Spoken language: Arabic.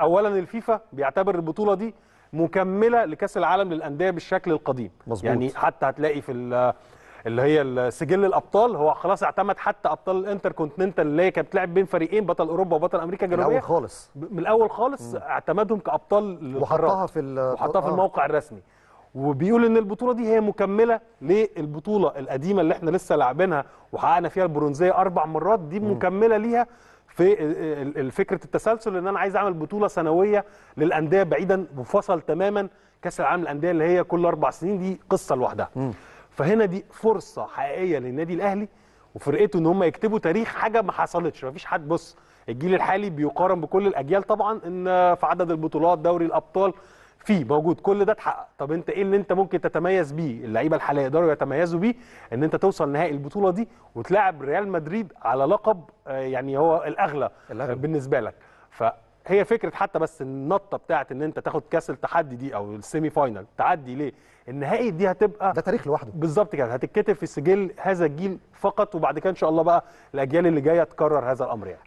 اولا الفيفا بيعتبر البطوله دي مكمله لكاس العالم للانديه بالشكل القديم مزبوط. يعني حتى هتلاقي في اللي هي سجل الابطال هو خلاص اعتمد حتى ابطال الانتر كونتيننتال اللي هي كانت بتلعب بين فريقين بطل اوروبا وبطل امريكا الجنوبيه من الاول خالص من الاول خالص اعتمدهم كابطال وحطها في وحطها في آه. الموقع الرسمي وبيقول ان البطوله دي هي مكمله للبطوله القديمه اللي احنا لسه لاعبينها وحققنا فيها البرونزيه اربع مرات دي مكمله ليها في فكره التسلسل ان انا عايز اعمل بطوله سنويه للانديه بعيدا وفصل تماما كاس العالم للانديه اللي هي كل اربع سنين دي قصه لوحدها فهنا دي فرصه حقيقيه للنادي الاهلي وفرقته ان هم يكتبوا تاريخ حاجه ما حصلتش ما فيش حد بص الجيل الحالي بيقارن بكل الاجيال طبعا ان في عدد البطولات دوري الابطال في موجود كل ده اتحقق طب انت ايه اللي انت ممكن تتميز بيه اللعيبه الحاليه يقدروا يتميزوا بيه ان انت توصل نهائي البطوله دي وتلاعب ريال مدريد على لقب آه، يعني هو الاغلى, الأغلى. آه، بالنسبه لك فهي فكره حتى بس النطه بتاعه ان انت تاخد كاس التحدي دي او السيمي فاينل تعدي ليه النهائي دي هتبقى ده تاريخ لوحده بالظبط كده هتتكتب في سجل هذا الجيل فقط وبعد كده ان شاء الله بقى الاجيال اللي جايه تكرر هذا الامر يعني